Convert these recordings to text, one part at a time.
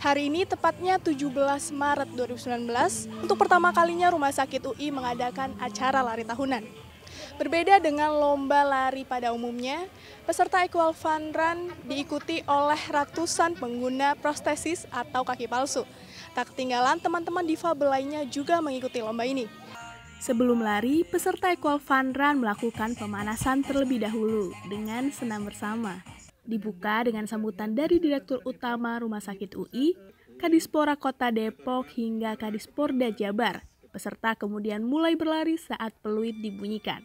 Hari ini tepatnya 17 Maret 2019, untuk pertama kalinya Rumah Sakit UI mengadakan acara lari tahunan. Berbeda dengan lomba lari pada umumnya, peserta Equal Fun Run diikuti oleh ratusan pengguna prostesis atau kaki palsu. Tak ketinggalan teman-teman difabel lainnya juga mengikuti lomba ini. Sebelum lari, peserta Equal Fun Run melakukan pemanasan terlebih dahulu dengan senam bersama dibuka dengan sambutan dari Direktur Utama Rumah Sakit UI, Kadispora Kota Depok hingga Kadisporda Jabar. Peserta kemudian mulai berlari saat peluit dibunyikan.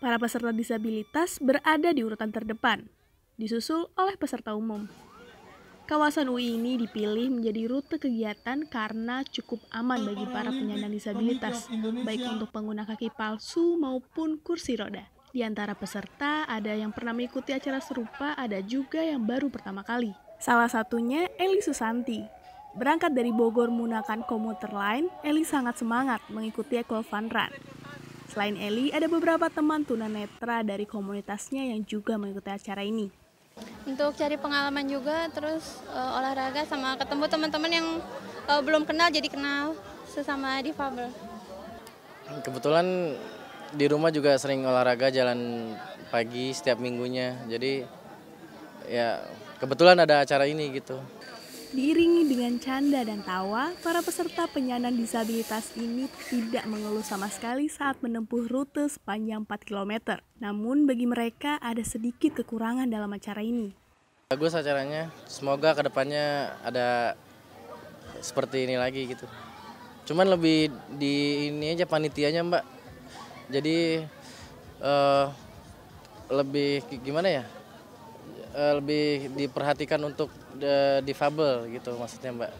Para peserta disabilitas berada di urutan terdepan, disusul oleh peserta umum. Kawasan UI ini dipilih menjadi rute kegiatan karena cukup aman bagi para penyandang disabilitas, baik untuk pengguna kaki palsu maupun kursi roda. Di antara peserta, ada yang pernah mengikuti acara serupa, ada juga yang baru pertama kali. Salah satunya Eli Susanti. Berangkat dari Bogor menggunakan komuter lain, Eli sangat semangat mengikuti Eko Fun Run. Selain Eli, ada beberapa teman tunanetra dari komunitasnya yang juga mengikuti acara ini. Untuk cari pengalaman juga, terus uh, olahraga sama ketemu teman-teman yang uh, belum kenal jadi kenal sesama difabel. Kebetulan di rumah juga sering olahraga jalan pagi setiap minggunya. Jadi ya kebetulan ada acara ini gitu. Diiringi dengan canda dan tawa, para peserta penyandang disabilitas ini tidak mengeluh sama sekali saat menempuh rute sepanjang 4 km. Namun bagi mereka ada sedikit kekurangan dalam acara ini. Bagus acaranya, semoga kedepannya ada seperti ini lagi gitu. Cuman lebih di ini aja panitianya mbak, jadi uh, lebih gimana ya uh, lebih diperhatikan untuk uh, difabel gitu maksudnya mbak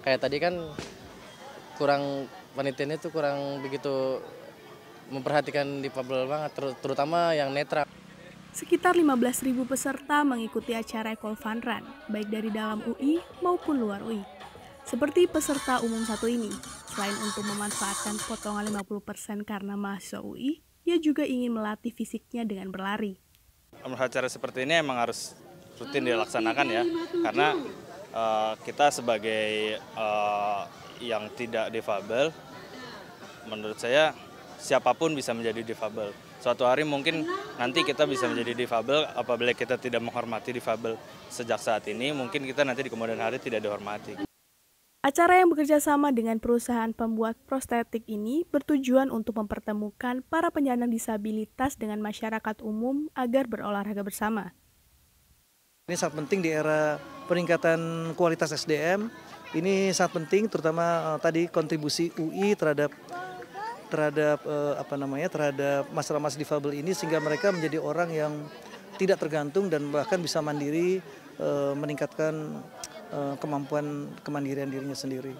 kayak tadi kan kurang penitiannya tuh kurang begitu memperhatikan difabel banget ter terutama yang netra Sekitar 15.000 peserta mengikuti acara Ekol Fun Run, baik dari dalam UI maupun luar UI. Seperti peserta umum satu ini, Selain untuk memanfaatkan potongan 50% karena mahasiswa UI, ia juga ingin melatih fisiknya dengan berlari. Acara seperti ini emang harus rutin dilaksanakan ya, karena uh, kita sebagai uh, yang tidak difabel, menurut saya siapapun bisa menjadi difabel. Suatu hari mungkin nanti kita bisa menjadi difabel apabila kita tidak menghormati difabel sejak saat ini, mungkin kita nanti di kemudian hari tidak dihormati. Acara yang bekerja sama dengan perusahaan pembuat prostetik ini bertujuan untuk mempertemukan para penyandang disabilitas dengan masyarakat umum agar berolahraga bersama. Ini sangat penting di era peningkatan kualitas SDM. Ini sangat penting terutama uh, tadi kontribusi UI terhadap terhadap uh, apa namanya terhadap masyarakat difabel ini sehingga mereka menjadi orang yang tidak tergantung dan bahkan bisa mandiri uh, meningkatkan Eh, kemampuan kemandirian dirinya sendiri.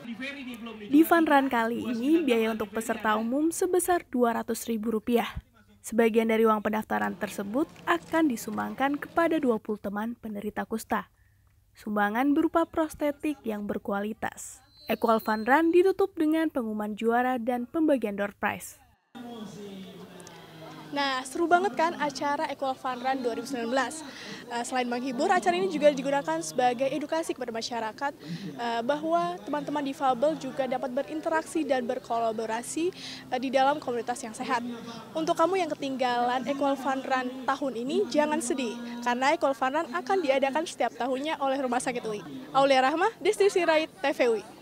Di fun kali ini, biaya untuk peserta umum sebesar Rp200.000. Sebagian dari uang pendaftaran tersebut akan disumbangkan kepada 20 teman penderita kusta. Sumbangan berupa prostetik yang berkualitas. Equal Fun Run ditutup dengan pengumuman juara dan pembagian door prize. Nah, seru banget kan acara Equal Fun Run 2019. Uh, eh, selain menghibur, acara ini juga digunakan sebagai edukasi kepada masyarakat eh, bahwa teman-teman difabel juga dapat berinteraksi dan berkolaborasi eh, di dalam komunitas yang sehat. Untuk kamu yang ketinggalan Equal Fun Run tahun ini, jangan sedih karena Equal Fun Run akan diadakan setiap tahunnya oleh Rumah Sakit UI. Aulia Rahma, Destri Sirait, TVUI.